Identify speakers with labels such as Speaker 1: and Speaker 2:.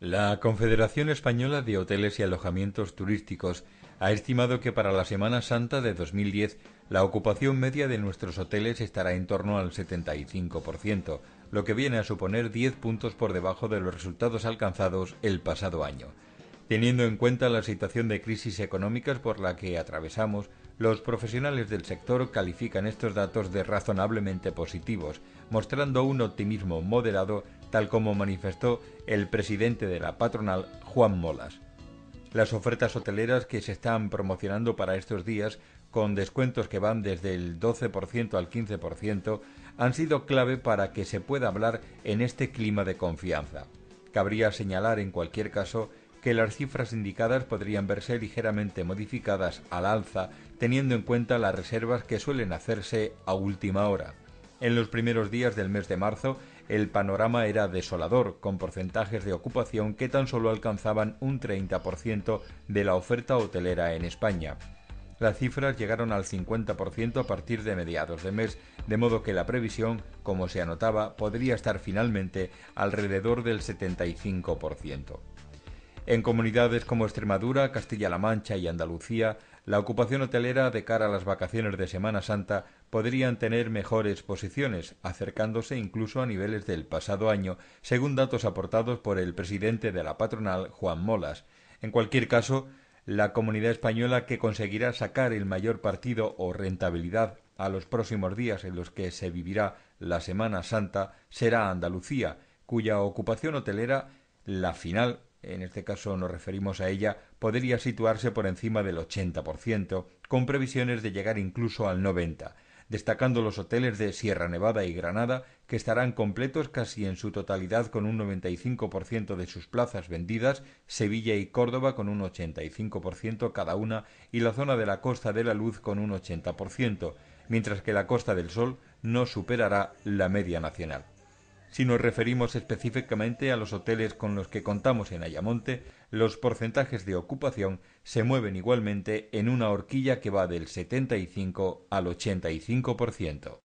Speaker 1: La Confederación Española de Hoteles y Alojamientos Turísticos ha estimado que para la Semana Santa de 2010 la ocupación media de nuestros hoteles estará en torno al 75%, lo que viene a suponer 10 puntos por debajo de los resultados alcanzados el pasado año. Teniendo en cuenta la situación de crisis económicas por la que atravesamos, los profesionales del sector califican estos datos de razonablemente positivos, mostrando un optimismo moderado tal como manifestó el presidente de la patronal, Juan Molas. Las ofertas hoteleras que se están promocionando para estos días, con descuentos que van desde el 12% al 15%, han sido clave para que se pueda hablar en este clima de confianza. Cabría señalar, en cualquier caso, que las cifras indicadas podrían verse ligeramente modificadas al alza teniendo en cuenta las reservas que suelen hacerse a última hora. En los primeros días del mes de marzo, el panorama era desolador, con porcentajes de ocupación que tan solo alcanzaban un 30% de la oferta hotelera en España. Las cifras llegaron al 50% a partir de mediados de mes, de modo que la previsión, como se anotaba, podría estar finalmente alrededor del 75%. En comunidades como Extremadura, Castilla-La Mancha y Andalucía, la ocupación hotelera de cara a las vacaciones de Semana Santa podrían tener mejores posiciones, acercándose incluso a niveles del pasado año, según datos aportados por el presidente de la patronal, Juan Molas. En cualquier caso, la comunidad española que conseguirá sacar el mayor partido o rentabilidad a los próximos días en los que se vivirá la Semana Santa será Andalucía, cuya ocupación hotelera, la final, en este caso nos referimos a ella, podría situarse por encima del 80%, con previsiones de llegar incluso al 90%, destacando los hoteles de Sierra Nevada y Granada, que estarán completos casi en su totalidad con un 95% de sus plazas vendidas, Sevilla y Córdoba con un 85% cada una y la zona de la Costa de la Luz con un 80%, mientras que la Costa del Sol no superará la media nacional. Si nos referimos específicamente a los hoteles con los que contamos en Ayamonte, los porcentajes de ocupación se mueven igualmente en una horquilla que va del 75 al 85%.